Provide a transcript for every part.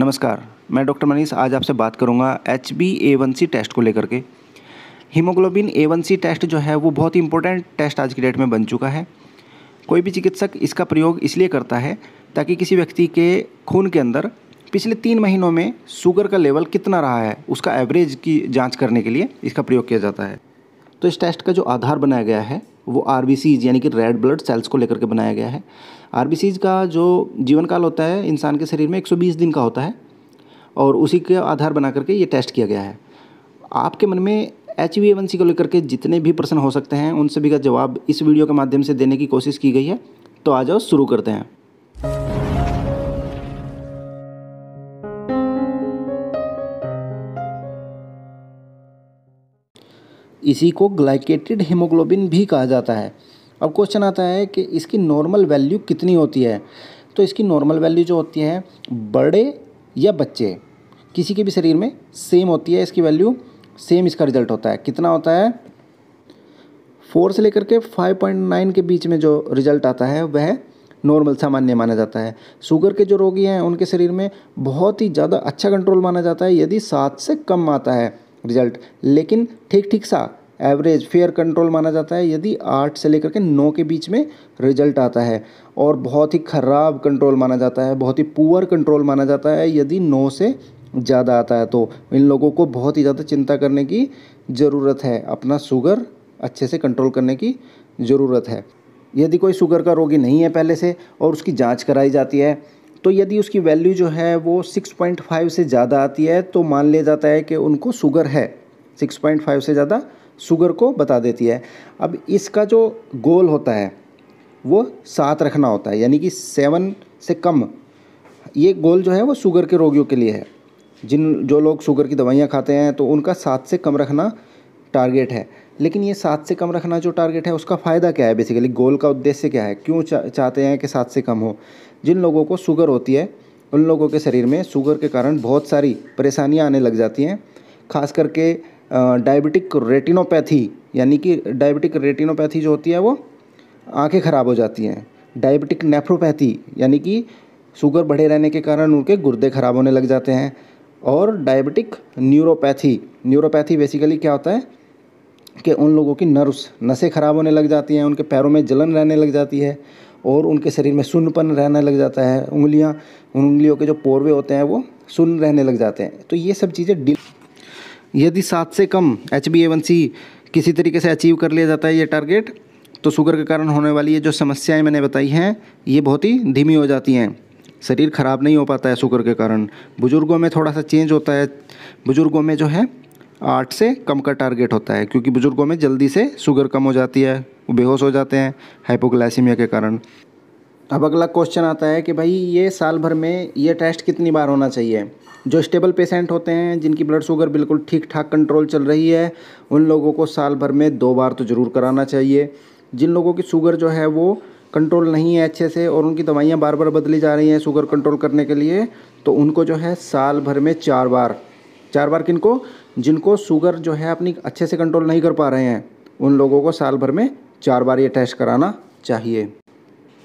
नमस्कार मैं डॉक्टर मनीष आज आपसे बात करूंगा H B A one C test को लेकर के haemoglobin A one C test जो है वो बहुत ही इंपॉर्टेंट टेस्ट आज की डेट में बन चुका है कोई भी चिकित्सक इसका प्रयोग इसलिए करता है ताकि किसी व्यक्ति के खून के अंदर पिछले तीन महीनों में शुगर का लेवल कितना रहा है उसका एवरेज की जाँच करने के लिए इसका प्रयोग किया जाता है तो इस टेस्ट का जो आधार बनाया गया है वो आर यानी कि रेड ब्लड सेल्स को लेकर के बनाया गया है आर का जो जीवन काल होता है इंसान के शरीर में 120 दिन का होता है और उसी के आधार बना करके ये टेस्ट किया गया है आपके मन में एच वी को लेकर के जितने भी प्रश्न हो सकते हैं उन सभी का जवाब इस वीडियो के माध्यम से देने की कोशिश की गई है तो आ जाओ शुरू करते हैं इसी को ग्लाइकेटेड हीमोग्लोबिन भी कहा जाता है अब क्वेश्चन आता है कि इसकी नॉर्मल वैल्यू कितनी होती है तो इसकी नॉर्मल वैल्यू जो होती है बड़े या बच्चे किसी के भी शरीर में सेम होती है इसकी वैल्यू सेम इसका रिजल्ट होता है कितना होता है फोर से लेकर के फाइव पॉइंट नाइन के बीच में जो रिजल्ट आता है वह नॉर्मल सामान्य माना जाता है शुगर के जो रोगी हैं उनके शरीर में बहुत ही ज़्यादा अच्छा कंट्रोल माना जाता है यदि सात से कम आता है रिजल्ट लेकिन ठीक ठीक सा एवरेज फेयर कंट्रोल माना जाता है यदि आठ से लेकर के नौ के बीच में रिजल्ट आता है और बहुत ही ख़राब कंट्रोल माना जाता है बहुत ही पुअर कंट्रोल माना जाता है यदि नौ से ज़्यादा आता है तो इन लोगों को बहुत ही ज़्यादा चिंता करने की ज़रूरत है अपना शुगर अच्छे से कंट्रोल करने की ज़रूरत है यदि कोई शुगर का रोगी नहीं है पहले से और उसकी जांच कराई जाती है तो यदि उसकी वैल्यू जो है वो 6.5 से ज़्यादा आती है तो मान लिया जाता है कि उनको शुगर है 6.5 से ज़्यादा शुगर को बता देती है अब इसका जो गोल होता है वो सात रखना होता है यानी कि सेवन से कम ये गोल जो है वो शुगर के रोगियों के लिए है जिन जो लोग शुगर की दवाइयाँ खाते हैं तो उनका सात से कम रखना टारगेट है लेकिन ये सात से कम रखना जो टारगेट है उसका फ़ायदा क्या है बेसिकली गोल का उद्देश्य क्या है क्यों चा, चाहते हैं कि सात से कम हो जिन लोगों को शुगर होती है उन लोगों के शरीर में शुगर के कारण बहुत सारी परेशानियाँ आने लग जाती हैं खास करके डायबिटिक रेटिनोपैथी यानी कि डायबिटिक रेटिनोपैथी जो होती है वो आंखें ख़राब हो जाती हैं डायबिटिक नेफ्रोपैथी यानी कि शुगर बढ़े रहने के कारण उनके गुर्दे ख़राब होने लग जाते हैं और डायबिटिक न्यूरोपैथी न्यूरोपैथी बेसिकली क्या होता है कि उन लोगों की नर्व्स नसें ख़राब होने लग जाती हैं उनके पैरों में जलन रहने लग जाती है और उनके शरीर में सुन्नपन रहने लग जाता है उंगलियाँ उन उंगलियों के जो पोरवे होते हैं वो सुन रहने लग जाते हैं तो ये सब चीज़ें डील यदि सात से कम H B A one C किसी तरीके से अचीव कर लिया जाता है ये टारगेट तो शुगर के कारण होने वाली ये जो समस्याएं मैंने बताई हैं ये बहुत ही धीमी हो जाती हैं शरीर ख़राब नहीं हो पाता है शुगर के कारण बुज़ुर्गों में थोड़ा सा चेंज होता है बुज़ुर्गों में जो है आठ से कम का टारगेट होता है क्योंकि बुज़ुर्गों में जल्दी से शुगर कम हो जाती है बेहोश हो जाते हैं हाइपोग्लासीमिया के कारण अब अगला क्वेश्चन आता है कि भाई ये साल भर में ये टेस्ट कितनी बार होना चाहिए जो स्टेबल पेशेंट होते हैं जिनकी ब्लड शुगर बिल्कुल ठीक ठाक कंट्रोल चल रही है उन लोगों को साल भर में दो बार तो ज़रूर कराना चाहिए जिन लोगों की शुगर जो है वो कंट्रोल नहीं है अच्छे से और उनकी दवाइयाँ बार बार बदली जा रही हैं शुगर कंट्रोल करने के लिए तो उनको जो है साल भर में चार बार चार बार किनको जिनको शुगर जो है अपनी अच्छे से कंट्रोल नहीं कर पा रहे हैं उन लोगों को साल भर में चार बार ये टेस्ट कराना चाहिए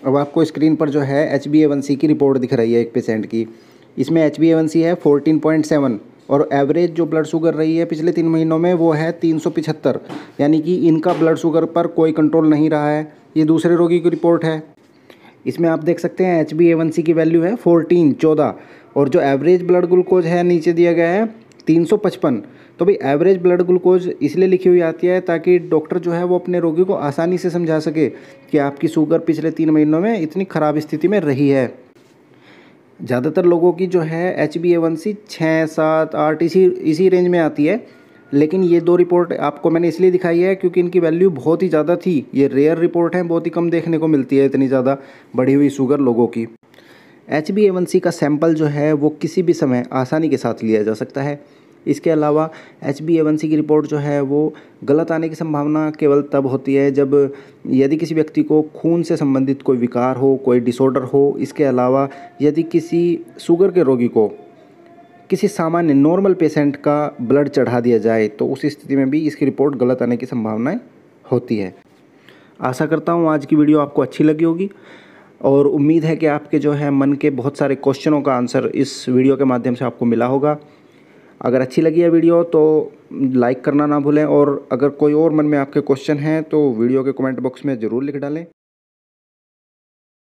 अब आपको स्क्रीन पर जो है एच बी की रिपोर्ट दिख रही है एक पेशेंट की इसमें एच बी है फोर्टीन पॉइंट सेवन और एवरेज जो ब्लड शुगर रही है पिछले तीन महीनों में वो है तीन सौ पिछहत्तर यानी कि इनका ब्लड शुगर पर कोई कंट्रोल नहीं रहा है ये दूसरे रोगी की रिपोर्ट है इसमें आप देख सकते हैं एच बी की वैल्यू है फोर्टीन चौदह और जो एवरेज ब्लड ग्लूकोज है नीचे दिया गया है 355 तो भाई एवरेज ब्लड ग्लूकोज इसलिए लिखी हुई आती है ताकि डॉक्टर जो है वो अपने रोगी को आसानी से समझा सके कि आपकी शुगर पिछले तीन महीनों में इतनी ख़राब स्थिति में रही है ज़्यादातर लोगों की जो है H B A one C छः सात आठ इसी इसी रेंज में आती है लेकिन ये दो रिपोर्ट आपको मैंने इसलिए दिखाई है क्योंकि इनकी वैल्यू बहुत ही ज़्यादा थी ये रेयर रिपोर्ट हैं बहुत ही कम देखने को मिलती है इतनी ज़्यादा बढ़ी हुई शुगर लोगों की एच बी का सैंपल जो है वो किसी भी समय आसानी के साथ लिया जा सकता है इसके अलावा एच बी की रिपोर्ट जो है वो गलत आने की संभावना केवल तब होती है जब यदि किसी व्यक्ति को खून से संबंधित कोई विकार हो कोई डिसऑर्डर हो इसके अलावा यदि किसी शुगर के रोगी को किसी सामान्य नॉर्मल पेशेंट का ब्लड चढ़ा दिया जाए तो उस स्थिति में भी इसकी रिपोर्ट गलत आने की संभावनाएँ होती है आशा करता हूँ आज की वीडियो आपको अच्छी लगी होगी और उम्मीद है कि आपके जो है मन के बहुत सारे क्वेश्चनों का आंसर इस वीडियो के माध्यम से आपको मिला होगा अगर अच्छी लगी है वीडियो तो लाइक करना ना भूलें और अगर कोई और मन में आपके क्वेश्चन हैं तो वीडियो के कमेंट बॉक्स में ज़रूर लिख डालें